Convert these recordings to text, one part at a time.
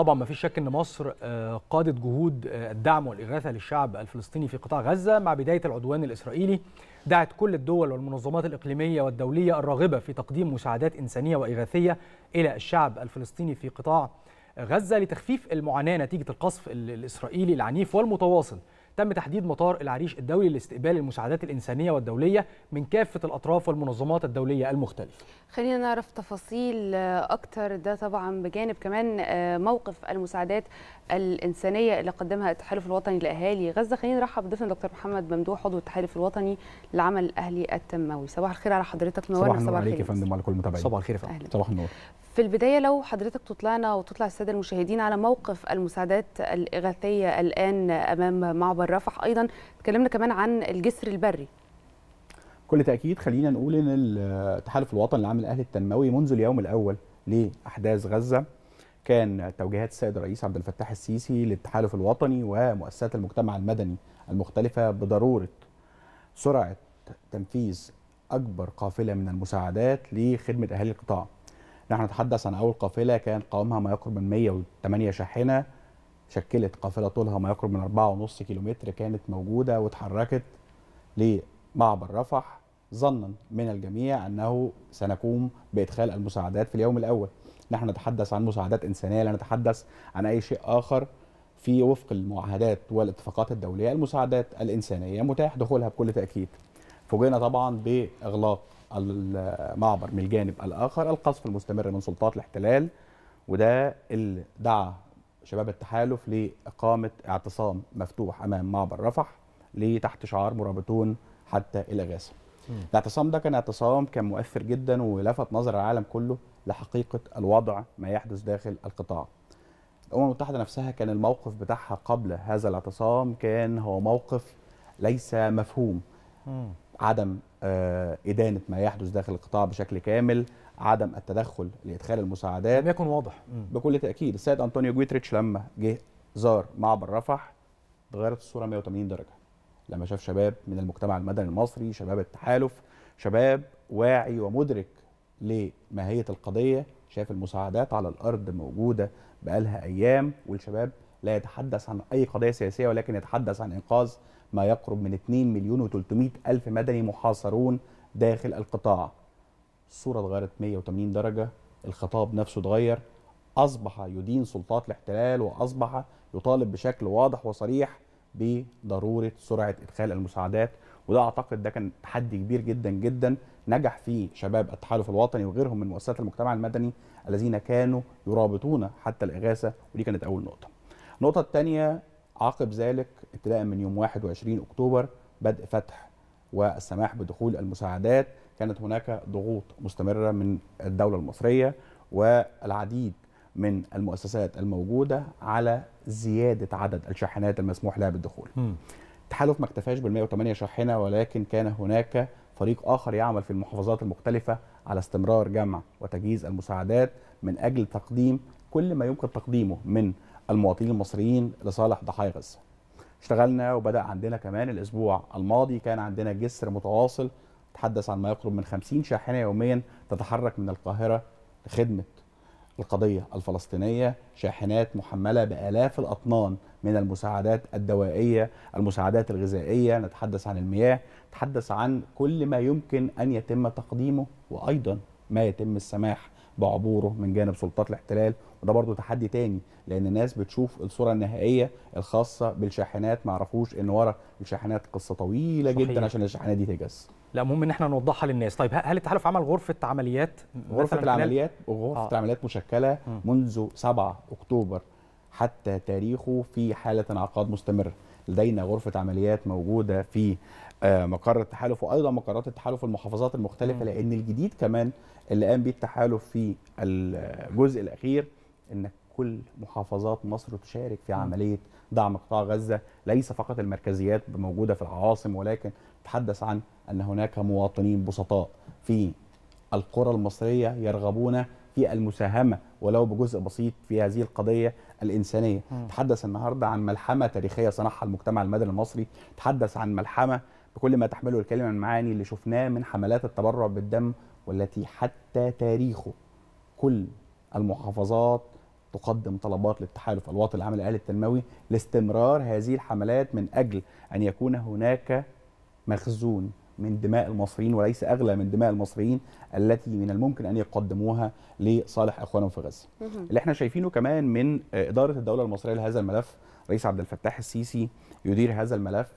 طبعا ما فيش شك ان مصر آه، قادت جهود آه، الدعم والاغاثه للشعب الفلسطيني في قطاع غزه مع بدايه العدوان الاسرائيلي دعت كل الدول والمنظمات الاقليميه والدوليه الراغبه في تقديم مساعدات انسانيه واغاثيه الى الشعب الفلسطيني في قطاع غزه لتخفيف المعاناه نتيجه القصف الاسرائيلي العنيف والمتواصل تم تحديد مطار العريش الدولي لاستقبال المساعدات الإنسانية والدولية من كافة الأطراف والمنظمات الدولية المختلفة خلينا نعرف تفاصيل أكتر ده طبعا بجانب كمان آه، موقف المساعدات الإنسانية اللي قدمها التحالف الوطني لأهالي غزة خلينا نرحب بضيفنا دكتور محمد ممدوح عضو التحالف الوطني للعمل الأهلي التنموي صباح الخير على حضرتك منورنا صباح صباح, الخير عليك يا فندم وعلى كل المتابعين صباح الخير يا فندم صباح النور في البداية لو حضرتك تطلعنا وتطلع السادة المشاهدين على موقف المساعدات الإغاثية الآن أمام معبر رفح أيضا تكلمنا كمان عن الجسر البري بكل تأكيد خلينا نقول إن التحالف الوطني العام الأهلي التنموي منذ اليوم الأول لأحداث غزة كان توجيهات السيد الرئيس عبد الفتاح السيسي للتحالف الوطني ومؤسسات المجتمع المدني المختلفة بضرورة سرعة تنفيذ أكبر قافلة من المساعدات لخدمة أهالي القطاع نحن نتحدث عن اول قافله كان قوامها ما يقرب من 108 شاحنه شكلت قافله طولها ما يقرب من 4.5 كيلومتر كانت موجوده واتحركت لمعبر رفح ظنا من الجميع انه سنقوم بادخال المساعدات في اليوم الاول نحن نتحدث عن مساعدات انسانيه لا نتحدث عن اي شيء اخر في وفق المعاهدات والاتفاقات الدوليه المساعدات الانسانيه متاح دخولها بكل تاكيد فوجئنا طبعا باغلاق المعبر من الجانب الآخر القصف المستمر من سلطات الاحتلال وده اللي دعا شباب التحالف لإقامة اعتصام مفتوح أمام معبر رفح لتحت شعار مرابطون حتى الإغاثة الاعتصام ده كان اعتصام كان مؤثر جدا ولفت نظر العالم كله لحقيقة الوضع ما يحدث داخل القطاع الأمم المتحدة نفسها كان الموقف بتاعها قبل هذا الاعتصام كان هو موقف ليس مفهوم عدم آه، إدانة ما يحدث داخل القطاع بشكل كامل عدم التدخل لإدخال المساعدات لم يكن واضح بكل تأكيد السيد أنطونيو جويتريتش لما جه زار معبر رفح اتغيرت الصورة 180 درجة لما شاف شباب من المجتمع المدني المصري شباب التحالف شباب واعي ومدرك لماهية القضية شاف المساعدات على الأرض موجودة بقالها أيام والشباب لا يتحدث عن أي قضية سياسية ولكن يتحدث عن إنقاذ ما يقرب من 2 مليون و300 ألف مدني محاصرون داخل القطاع الصورة اتغيرت 180 درجة الخطاب نفسه اتغير أصبح يدين سلطات الاحتلال وأصبح يطالب بشكل واضح وصريح بضرورة سرعة إدخال المساعدات وده أعتقد ده كان تحدي كبير جدا جدا نجح فيه شباب التحالف الوطني وغيرهم من مؤسسات المجتمع المدني الذين كانوا يرابطون حتى الإغاثة ودي كانت أول نقطة النقطة الثانية عقب ذلك ابتداء من يوم 21 أكتوبر بدء فتح والسماح بدخول المساعدات كانت هناك ضغوط مستمرة من الدولة المصرية والعديد من المؤسسات الموجودة على زيادة عدد الشاحنات المسموح لها بالدخول التحالف ما اكتفاش بال 108 شاحنة ولكن كان هناك فريق آخر يعمل في المحافظات المختلفة على استمرار جمع وتجهيز المساعدات من أجل تقديم كل ما يمكن تقديمه من المواطنين المصريين لصالح ضحايا غزه. اشتغلنا وبدا عندنا كمان الاسبوع الماضي كان عندنا جسر متواصل تحدث عن ما يقرب من 50 شاحنه يوميا تتحرك من القاهره لخدمه القضيه الفلسطينيه، شاحنات محمله بالاف الاطنان من المساعدات الدوائيه، المساعدات الغذائيه، نتحدث عن المياه، نتحدث عن كل ما يمكن ان يتم تقديمه وايضا ما يتم السماح بعبوره من جانب سلطات الاحتلال وده برضو تحدي تاني لان الناس بتشوف الصوره النهائيه الخاصه بالشاحنات ما عرفوش ان ورا الشاحنات قصه طويله صحيح. جدا عشان الشاحنات دي تجس لا مهم ان احنا نوضحها للناس طيب هل التحالف عمل غرفه عمليات غرفه العمليات وغرفه آه. العمليات مشكله منذ 7 اكتوبر حتى تاريخه في حاله انعقاد مستمر لدينا غرفه عمليات موجوده في آه، مقر التحالف وايضا مقرات التحالف في المحافظات المختلفه لان الجديد كمان اللي قام بيه التحالف في الجزء الاخير ان كل محافظات مصر تشارك في عمليه دعم قطاع غزه ليس فقط المركزيات موجوده في العواصم ولكن تحدث عن ان هناك مواطنين بسطاء في القرى المصريه يرغبون في المساهمه ولو بجزء بسيط في هذه القضيه الانسانيه م. تحدث النهارده عن ملحمه تاريخيه صنعها المجتمع المدني المصري تحدث عن ملحمه بكل ما تحمله الكلمه من معاني اللي شفناه من حملات التبرع بالدم والتي حتى تاريخه كل المحافظات تقدم طلبات للتحالف الوطني العام الاهلي التنموي لاستمرار هذه الحملات من اجل ان يكون هناك مخزون من دماء المصريين وليس اغلى من دماء المصريين التي من الممكن ان يقدموها لصالح اخوانهم في غزه. اللي احنا شايفينه كمان من آه، اداره الدوله المصريه لهذا الملف رئيس عبد الفتاح السيسي يدير هذا الملف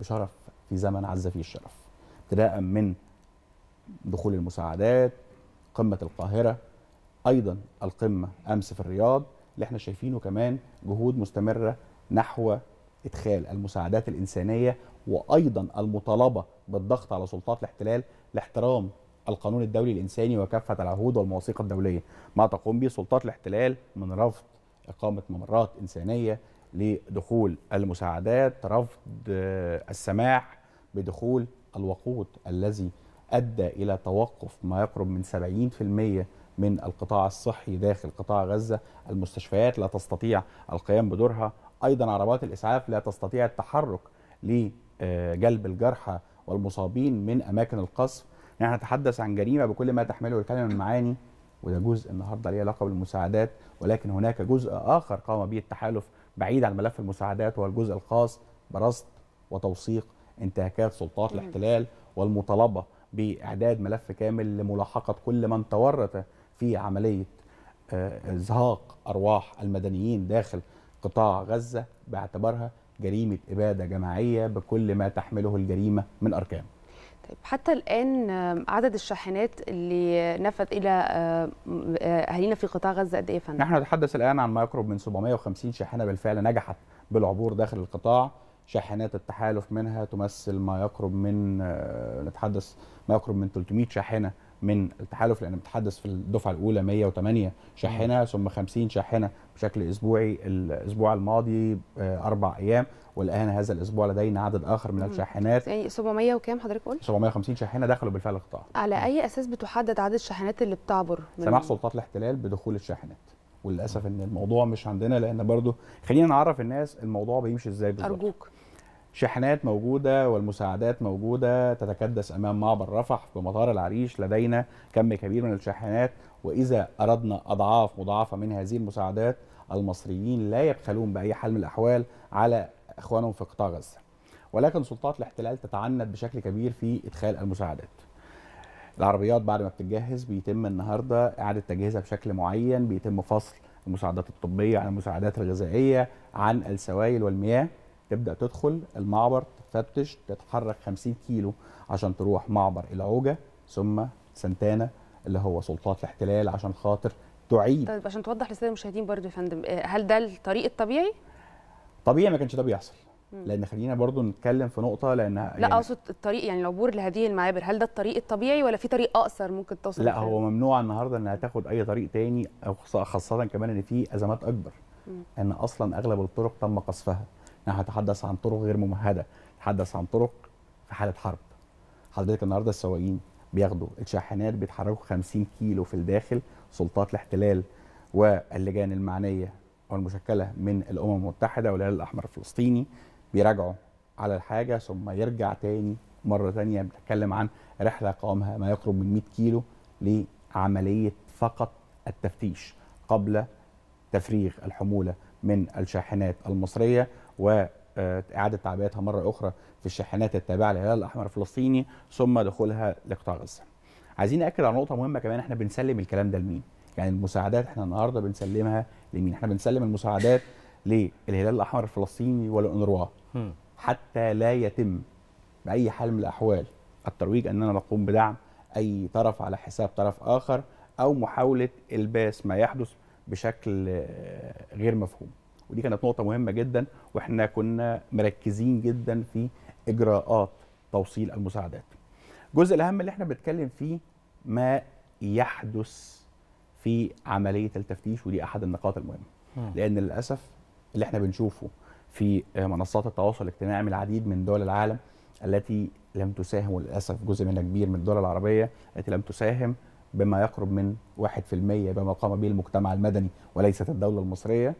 بشرف في زمن عز فيه الشرف. ابتداء من دخول المساعدات قمه القاهره ايضا القمه امس في الرياض اللي احنا شايفينه كمان جهود مستمره نحو ادخال المساعدات الانسانيه وايضا المطالبه بالضغط على سلطات الاحتلال لاحترام القانون الدولي الانساني وكافه العهود والمواثيق الدوليه ما تقوم به سلطات الاحتلال من رفض اقامه ممرات انسانيه لدخول المساعدات رفض آه، السماح بدخول الوقود الذي ادى الى توقف ما يقرب من 70% من القطاع الصحي داخل قطاع غزه، المستشفيات لا تستطيع القيام بدورها، ايضا عربات الاسعاف لا تستطيع التحرك لجلب الجرحى والمصابين من اماكن القصف، نحن نتحدث عن جريمه بكل ما تحمله الكلمه من معاني وده جزء النهارده ليه علاقه بالمساعدات ولكن هناك جزء اخر قام به التحالف بعيد عن ملف المساعدات وهو الجزء الخاص برصد وتوثيق انتهاكات سلطات الاحتلال والمطالبه باعداد ملف كامل لملاحقه كل من تورط في عمليه آه، ازهاق ارواح المدنيين داخل قطاع غزه باعتبارها جريمه اباده جماعيه بكل ما تحمله الجريمه من اركان. طيب حتى الان آه، عدد الشاحنات اللي نفت الى آه، اهالينا في قطاع غزه قد ايه يا فندم؟ نحن نتحدث الان عن ما يقرب من 750 شاحنه بالفعل نجحت بالعبور داخل القطاع. شاحنات التحالف منها تمثل ما يقرب من نتحدث ما يقرب من 300 شاحنه من التحالف لان بنتحدث في الدفعه الاولى 108 شاحنه ثم 50 شاحنه بشكل اسبوعي الاسبوع الماضي آه، اربع ايام والان هذا الاسبوع لدينا عدد اخر من الشاحنات يعني 700 وكام حضرتك قلت 750 شاحنه دخلوا بالفعل القطاع على اي اساس بتحدد عدد الشاحنات اللي بتعبر سماح سلطات الاحتلال بدخول الشاحنات وللاسف ان الموضوع مش عندنا لان برضه خلينا نعرف الناس الموضوع بيمشي ازاي بالظبط ارجوك شحنات موجودة والمساعدات موجودة تتكدس أمام معبر رفح في مطار العريش لدينا كم كبير من الشاحنات وإذا أردنا أضعاف مضاعفة من هذه المساعدات المصريين لا يبخلون بأي حال من الأحوال على إخوانهم في قطاع غزة ولكن سلطات الاحتلال تتعنت بشكل كبير في إدخال المساعدات العربيات بعد ما بتتجهز بيتم النهارده إعادة تجهيزها بشكل معين بيتم فصل المساعدات الطبية عن المساعدات الغذائية عن السوائل والمياه تبدا تدخل المعبر تفتش تتحرك 50 كيلو عشان تروح معبر العوجه ثم سنتانا اللي هو سلطات الاحتلال عشان خاطر تعيد طيب عشان توضح للساده المشاهدين برضو يا فندم آه، هل ده الطريق الطبيعي؟ طبيعي ما كانش ده بيحصل لان خلينا برضو نتكلم في نقطه لان لا يعني اقصد الطريق يعني العبور لهذه المعابر هل ده الطريق الطبيعي ولا في طريق اقصر ممكن توصل لا هو ممنوع النهارده انها تاخد اي طريق تاني خاصه كمان ان في ازمات اكبر ان اصلا اغلب الطرق تم قصفها نحن نتحدث عن طرق غير ممهده نتحدث عن طرق في حاله حرب حضرتك النهارده السواقين بياخدوا الشاحنات بيتحركوا 50 كيلو في الداخل سلطات الاحتلال واللجان المعنيه والمشكله من الامم المتحده والهلال الاحمر الفلسطيني بيراجعوا على الحاجه ثم يرجع تاني مره ثانيه بنتكلم عن رحله قوامها ما يقرب من 100 كيلو لعمليه فقط التفتيش قبل تفريغ الحموله من الشاحنات المصريه واعاده تعبئتها مره اخرى في الشاحنات التابعه للهلال الاحمر الفلسطيني ثم دخولها لقطاع غزه. عايزين ناكد على نقطه مهمه كمان احنا بنسلم الكلام ده لمين؟ يعني المساعدات احنا النهارده بنسلمها لمين؟ احنا بنسلم المساعدات للهلال الاحمر الفلسطيني ولأونروا حتى لا يتم باي حال من الاحوال الترويج اننا نقوم بدعم اي طرف على حساب طرف اخر او محاوله الباس ما يحدث بشكل غير مفهوم. ودي كانت نقطه مهمه جدا واحنا كنا مركزين جدا في اجراءات توصيل المساعدات الجزء الاهم اللي احنا بنتكلم فيه ما يحدث في عمليه التفتيش ودي احد النقاط المهمه لان للاسف اللي احنا بنشوفه في منصات التواصل الاجتماعي من العديد من دول العالم التي لم تساهم وللاسف جزء منها كبير من الدول العربيه التي لم تساهم بما يقرب من 1% بما قام به المجتمع المدني وليست الدوله المصريه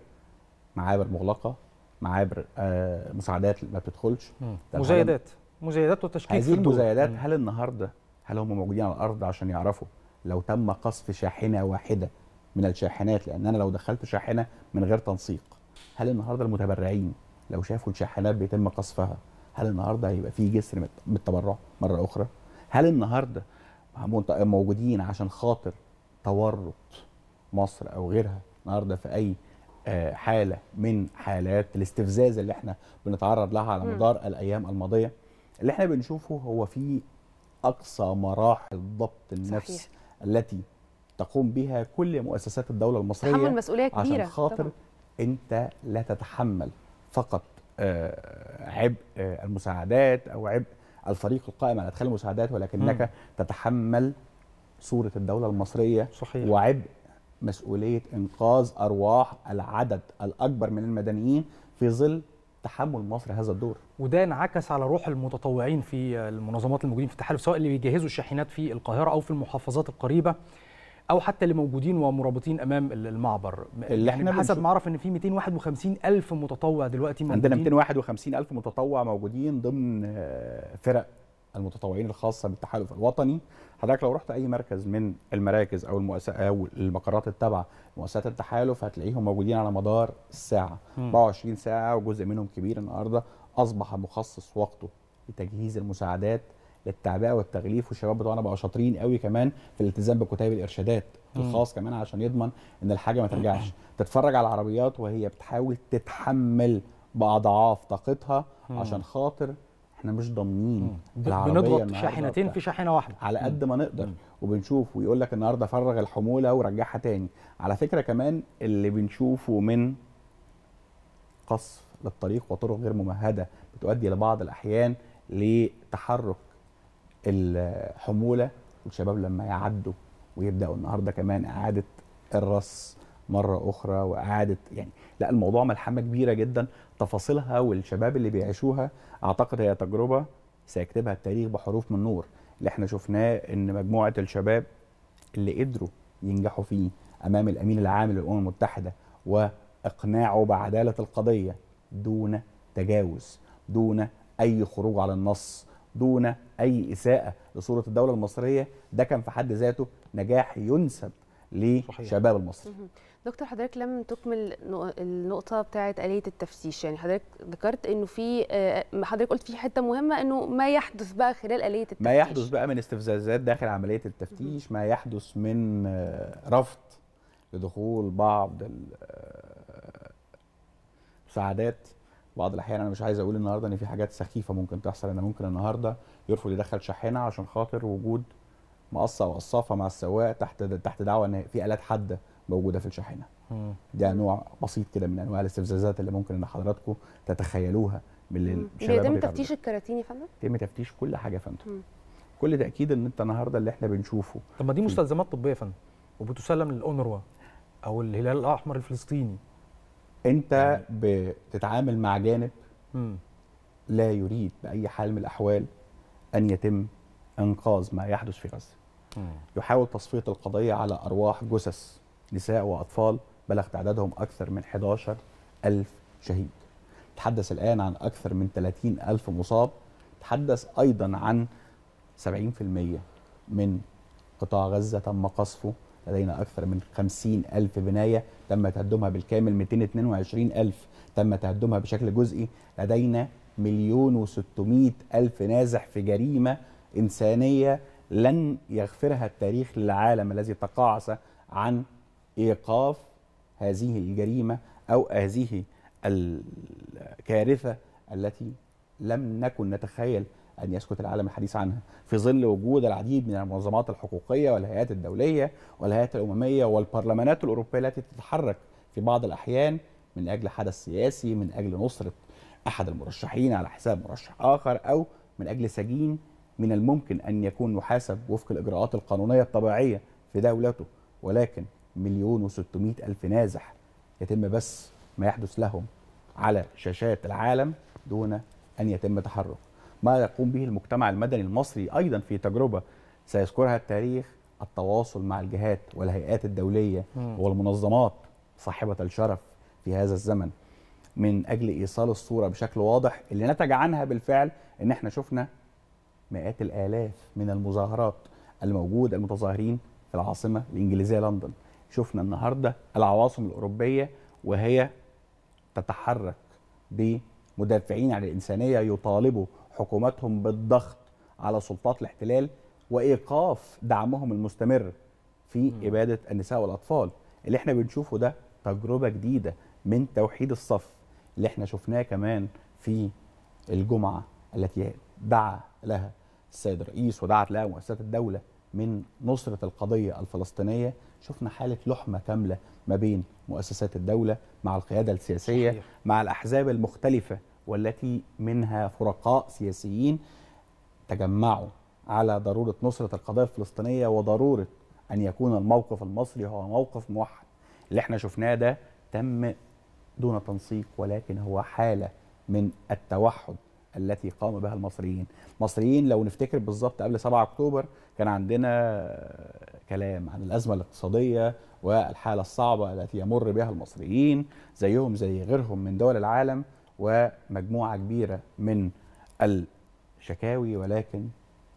معابر مغلقه معابر آه مساعدات ما بتدخلش مزايدات مزايدات وتشكيك هذه المزايدات هل النهارده هل هم موجودين على الارض عشان يعرفوا لو تم قصف شاحنه واحده من الشاحنات لان انا لو دخلت شاحنه من غير تنسيق هل النهارده المتبرعين لو شافوا الشاحنات بيتم قصفها هل النهارده هيبقى في جسر بالتبرع مره اخرى هل النهارده موجودين عشان خاطر تورط مصر او غيرها النهارده في اي آه، حاله من حالات الاستفزاز اللي احنا بنتعرض لها على مدار الايام الماضيه اللي احنا بنشوفه هو في اقصى مراحل ضبط النفس صحيح. التي تقوم بها كل مؤسسات الدوله المصريه تحمل مسؤوليه كبيره عشان خاطر طبعا. انت لا تتحمل فقط آه، عبء آه، المساعدات او عبء الفريق القائم على ادخال المساعدات ولكنك م. تتحمل صوره الدوله المصريه صحيح. وعبء مسؤوليه انقاذ ارواح العدد الاكبر من المدنيين في ظل تحمل مصر هذا الدور وده انعكس على روح المتطوعين في المنظمات الموجودين في التحالف سواء اللي بيجهزوا الشاحنات في القاهره او في المحافظات القريبه او حتى اللي موجودين ومرابطين امام المعبر اللي يعني احنا حسب ما اعرف ان في 251 الف متطوع دلوقتي موجودين عندنا 251 الف متطوع موجودين ضمن آه، فرق المتطوعين الخاصه بالتحالف الوطني حضرتك لو رحت اي مركز من المراكز او المؤسسات او المقرات التابعه لمؤسسات التحالف هتلاقيهم موجودين على مدار الساعه 24 ساعه وجزء منهم كبير النهارده اصبح مخصص وقته لتجهيز المساعدات للتعبئه والتغليف والشباب بتوعنا بقوا شاطرين قوي كمان في الالتزام بكتيب الارشادات الخاص كمان عشان يضمن ان الحاجه ما ترجعش تتفرج على العربيات وهي بتحاول تتحمل باضعاف طاقتها عشان خاطر احنا مش ضامنين بنضغط شاحنتين في شاحنه واحده على قد ما نقدر مم. وبنشوف ويقول لك النهارده فرغ الحموله ورجعها تاني على فكره كمان اللي بنشوفه من قصف للطريق وطرق غير ممهده بتؤدي لبعض الاحيان لتحرك الحموله والشباب لما يعدوا ويبداوا النهارده كمان اعاده الرص مره اخرى واعاده يعني لا الموضوع ملحمه كبيره جدا تفاصيلها والشباب اللي بيعيشوها اعتقد هي تجربه سيكتبها التاريخ بحروف من نور اللي احنا شفناه ان مجموعه الشباب اللي قدروا ينجحوا فيه امام الامين العام للامم المتحده واقناعه بعداله القضيه دون تجاوز دون اي خروج على النص دون اي اساءه لصوره الدوله المصريه ده كان في حد ذاته نجاح ينسب لشباب المصري دكتور حضرتك لم تكمل النقطه بتاعه آلية التفتيش يعني حضرتك ذكرت انه في آه، حضرتك قلت في حته مهمه انه ما يحدث بقى خلال آلية التفتيش ما يحدث بقى من استفزازات داخل عمليه التفتيش ما يحدث من آه، رفض لدخول بعض المساعدات آه، بعض الاحيان انا مش عايز اقول النهارده ان في حاجات سخيفه ممكن تحصل انا ممكن النهارده يرفض يدخل شاحنه عشان خاطر وجود مقصه وقصافه مع السواق تحت تحت دعوه ان في الات حاده موجوده في الشاحنه. ده نوع بسيط كده من انواع الاستفزازات اللي ممكن ان حضراتكم تتخيلوها من الشباب يعني يتم تفتيش الكراتين يا فندم؟ يتم تفتيش كل حاجه يا فندم. كل تاكيد ان انت النهارده اللي احنا بنشوفه طب ما دي مستلزمات طبيه يا فندم وبتسلم للاونروا او الهلال الاحمر الفلسطيني. انت يعني بتتعامل مع جانب لا يريد باي حال من الاحوال ان يتم انقاذ ما يحدث في غزه. يحاول تصفيه القضيه على ارواح جثث نساء واطفال بلغ تعدادهم اكثر من 11 ألف شهيد تحدث الآن عن أكثر من 30 ألف مصاب تحدث أيضا عن 70% من قطاع غزة تم قصفه لدينا أكثر من 50 ألف بناية تم تهدمها بالكامل 222 ألف تم تهدمها بشكل جزئي لدينا مليون وستمائة ألف نازح في جريمة إنسانية لن يغفرها التاريخ للعالم الذي تقاعس عن ايقاف هذه الجريمه او هذه الكارثه التي لم نكن نتخيل ان يسكت العالم الحديث عنها في ظل وجود العديد من المنظمات الحقوقيه والهيئات الدوليه والهيئات الامميه والبرلمانات الاوروبيه التي تتحرك في بعض الاحيان من اجل حدث سياسي من اجل نصره احد المرشحين على حساب مرشح اخر او من اجل سجين من الممكن أن يكون محاسب وفق الإجراءات القانونية الطبيعية في دولته ولكن مليون وستمائة ألف نازح يتم بس ما يحدث لهم على شاشات العالم دون أن يتم تحرك ما يقوم به المجتمع المدني المصري أيضا في تجربة سيذكرها التاريخ التواصل مع الجهات والهيئات الدولية والمنظمات صاحبة الشرف في هذا الزمن من أجل إيصال الصورة بشكل واضح اللي نتج عنها بالفعل إن احنا شفنا مئات الالاف من المظاهرات الموجود المتظاهرين في العاصمه الانجليزيه لندن شفنا النهارده العواصم الاوروبيه وهي تتحرك بمدافعين عن الانسانيه يطالبوا حكوماتهم بالضغط على سلطات الاحتلال وايقاف دعمهم المستمر في اباده النساء والاطفال اللي احنا بنشوفه ده تجربه جديده من توحيد الصف اللي احنا شفناه كمان في الجمعه التي دعا لها السيد الرئيس ودعت لها مؤسسات الدوله من نصره القضيه الفلسطينيه شفنا حاله لحمه كامله ما بين مؤسسات الدوله مع القياده السياسيه صحيح. مع الاحزاب المختلفه والتي منها فرقاء سياسيين تجمعوا على ضروره نصره القضيه الفلسطينيه وضروره ان يكون الموقف المصري هو موقف موحد اللي احنا شفناه ده تم دون تنسيق ولكن هو حاله من التوحد التي قام بها المصريين المصريين لو نفتكر بالظبط قبل 7 أكتوبر كان عندنا كلام عن الأزمة الاقتصادية والحالة الصعبة التي يمر بها المصريين زيهم زي غيرهم من دول العالم ومجموعة كبيرة من الشكاوي ولكن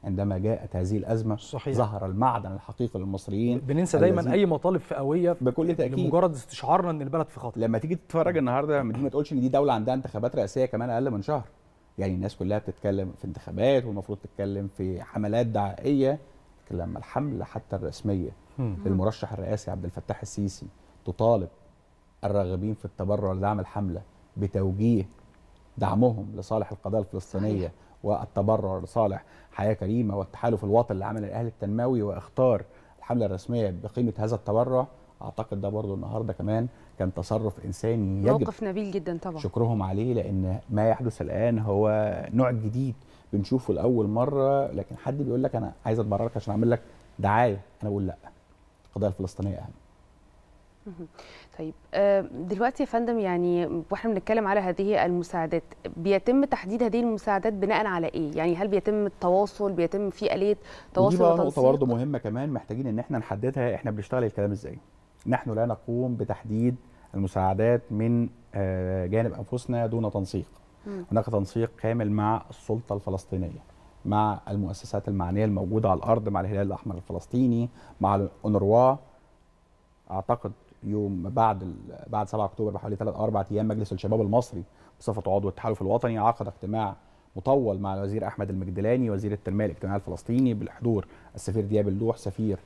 عندما جاءت هذه الازمه صحيح. ظهر المعدن الحقيقي للمصريين بننسى دايما اي مطالب فئويه بكل تاكيد مجرد استشعارنا ان البلد في خطر لما تيجي تتفرج النهارده ما تقولش ان دي دوله عندها انتخابات رئاسيه كمان اقل من شهر يعني الناس كلها بتتكلم في انتخابات والمفروض تتكلم في حملات دعائيه لكن لما الحمله حتى الرسميه للمرشح الرئاسي عبد الفتاح السيسي تطالب الراغبين في التبرع لدعم الحمله بتوجيه دعمهم لصالح القضيه الفلسطينيه والتبرع لصالح حياه كريمه والتحالف الوطني لعمل الاهلي التنموي واختار الحمله الرسميه بقيمه هذا التبرع اعتقد ده برضه النهارده كمان كان تصرف انساني يجب موقف نبيل جدا طبعا شكرهم عليه لان ما يحدث الان هو نوع جديد بنشوفه لاول مره لكن حد بيقول لك انا عايز اتبررك لك عشان اعمل لك دعايه انا بقول لا القضيه الفلسطينيه اهم طيب آه، دلوقتي يا فندم يعني واحنا بنتكلم على هذه المساعدات بيتم تحديد هذه المساعدات بناء على ايه؟ يعني هل بيتم التواصل بيتم في اليه تواصل دي بقى نقطه برضه مهمه كمان محتاجين ان احنا نحددها احنا بنشتغل الكلام ازاي؟ نحن لا نقوم بتحديد المساعدات من آه، جانب انفسنا دون تنسيق هناك تنسيق كامل مع السلطه الفلسطينيه مع المؤسسات المعنيه الموجوده على الارض مع الهلال الاحمر الفلسطيني مع الاونروا اعتقد يوم بعد بعد 7 اكتوبر بحوالي 3 4 ايام مجلس الشباب المصري بصفته عضو التحالف الوطني عقد اجتماع مطول مع الوزير احمد المجدلاني وزير التنميه الاجتماعيه الفلسطيني بالحضور السفير دياب اللوح سفير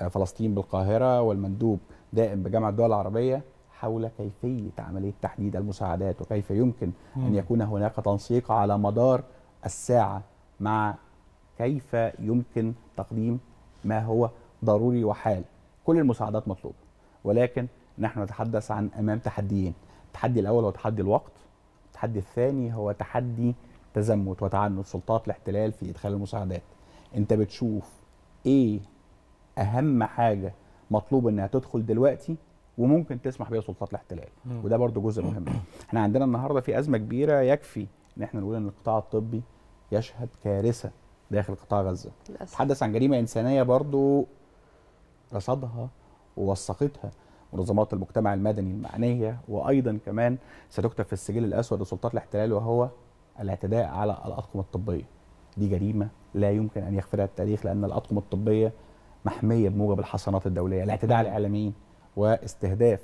آه، فلسطين بالقاهره والمندوب دائم بجامعه الدول العربيه حول كيفيه عمليه تحديد المساعدات وكيف يمكن ان يكون هناك تنسيق على مدار الساعه مع كيف يمكن تقديم ما هو ضروري وحال كل المساعدات مطلوبه ولكن نحن نتحدث عن امام تحديين التحدي الاول هو تحدي الوقت التحدي الثاني هو تحدي تزمت وتعنت سلطات الاحتلال في ادخال المساعدات انت بتشوف ايه اهم حاجه مطلوب انها تدخل دلوقتي وممكن تسمح بيها سلطات الاحتلال وده برضو جزء مهم احنا عندنا النهارده في ازمه كبيره يكفي ان احنا نقول ان القطاع الطبي يشهد كارثه داخل قطاع غزه تحدث عن جريمه انسانيه برضو رصدها ووثقتها منظمات المجتمع المدني المعنيه وايضا كمان ستكتب في السجل الاسود لسلطات الاحتلال وهو الاعتداء على الاطقم الطبيه دي جريمه لا يمكن ان يغفرها التاريخ لان الاطقم الطبيه محميه بموجب الحصانات الدوليه الاعتداء على الاعلاميين واستهداف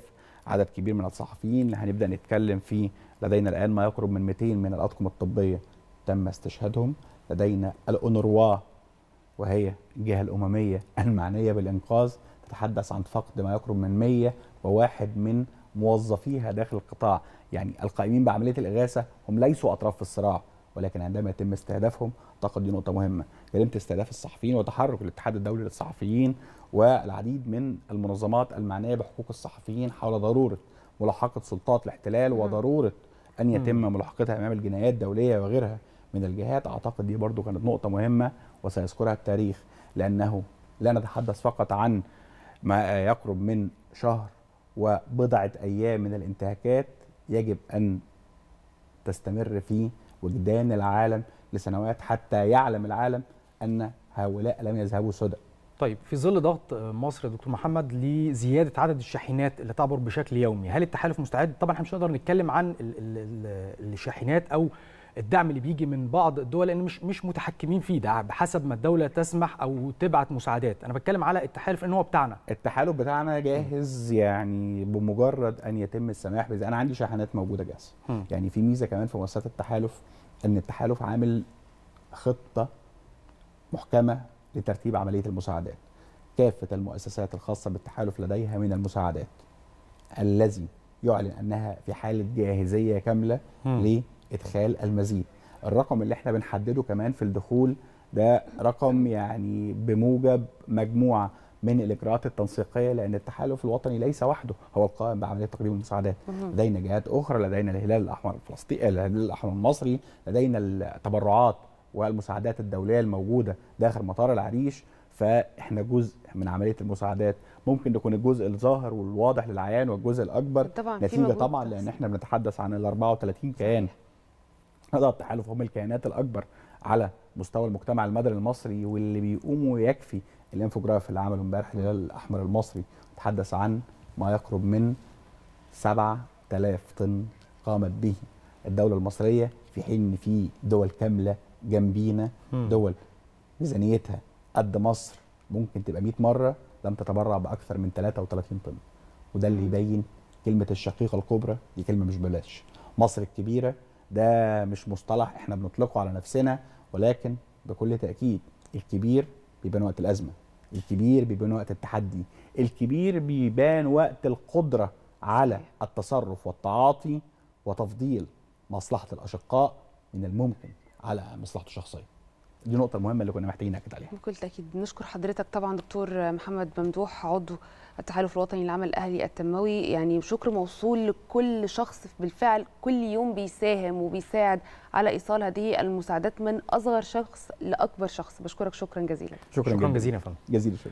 عدد كبير من الصحفيين اللي هنبدا نتكلم فيه لدينا الان ما يقرب من 200 من الاطقم الطبيه تم استشهادهم لدينا الاونروا وهي الجهه الامميه المعنيه بالانقاذ تتحدث عن فقد ما يقرب من 101 من موظفيها داخل القطاع يعني القائمين بعمليه الاغاثه هم ليسوا اطراف في الصراع ولكن عندما يتم استهدافهم اعتقد دي نقطه مهمه جريمه استهداف الصحفيين وتحرك الاتحاد الدولي للصحفيين والعديد من المنظمات المعنيه بحقوق الصحفيين حول ضروره ملاحقه سلطات الاحتلال نعم. وضروره ان يتم ملاحقتها امام الجنايات الدوليه وغيرها من الجهات اعتقد دي برضو كانت نقطه مهمه وسيذكرها التاريخ لانه لا نتحدث فقط عن ما يقرب من شهر وبضعه ايام من الانتهاكات يجب ان تستمر فيه وجدان العالم لسنوات حتى يعلم العالم أن هؤلاء لم يذهبوا سدى طيب في ظل ضغط مصر يا دكتور محمد لزياده عدد الشاحنات اللي تعبر بشكل يومي، هل التحالف مستعد؟ طبعا احنا مش هنقدر نتكلم عن الشاحنات او الدعم اللي بيجي من بعض الدول لان مش مش متحكمين فيه ده بحسب ما الدوله تسمح او تبعت مساعدات انا بتكلم على التحالف ان هو بتاعنا التحالف بتاعنا جاهز يعني بمجرد ان يتم السماح بذلك انا عندي شاحنات موجوده جاهزه يعني في ميزه كمان في مؤسسات التحالف ان التحالف عامل خطه محكمه لترتيب عمليه المساعدات كافه المؤسسات الخاصه بالتحالف لديها من المساعدات الذي يعلن انها في حاله جاهزيه كامله ادخال المزيد الرقم اللي احنا بنحدده كمان في الدخول ده رقم يعني بموجب مجموعه من الاجراءات التنسيقيه لان التحالف الوطني ليس وحده هو القائم بعمليه تقديم المساعدات لدينا جهات اخرى لدينا الهلال الاحمر الفلسطيني الهلال الاحمر المصري لدينا التبرعات والمساعدات الدوليه الموجوده داخل مطار العريش فاحنا جزء من عمليه المساعدات ممكن نكون الجزء الظاهر والواضح للعيان والجزء الاكبر طبعا نتيجه طبعا لان احنا بنتحدث عن ال 34 كيان هذا التحالف هم الكيانات الاكبر على مستوى المجتمع المدني المصري واللي بيقوموا يكفي الانفوجراف اللي عمله امبارح الهلال الاحمر المصري تحدث عن ما يقرب من 7000 طن قامت به الدوله المصريه في حين ان في دول كامله جنبينا دول ميزانيتها قد مصر ممكن تبقى 100 مره لم تتبرع باكثر من 33 طن وده اللي يبين كلمه الشقيقه الكبرى دي كلمه مش بلاش مصر الكبيره ده مش مصطلح احنا بنطلقه على نفسنا ولكن بكل تاكيد الكبير بيبان وقت الازمه الكبير بيبان وقت التحدي الكبير بيبان وقت القدره على التصرف والتعاطي وتفضيل مصلحه الاشقاء من الممكن على مصلحته الشخصيه دي نقطه مهمه اللي كنا محتاجين ناكد عليها بكل تاكيد نشكر حضرتك طبعا دكتور محمد ممدوح عضو التحالف الوطني للعمل الاهلي التنموي يعني شكر موصول لكل شخص بالفعل كل يوم بيساهم وبيساعد على ايصال هذه المساعدات من اصغر شخص لاكبر شخص بشكرك شكرا جزيلا شكرا, شكرا جزيلا فندم جزيل الشكر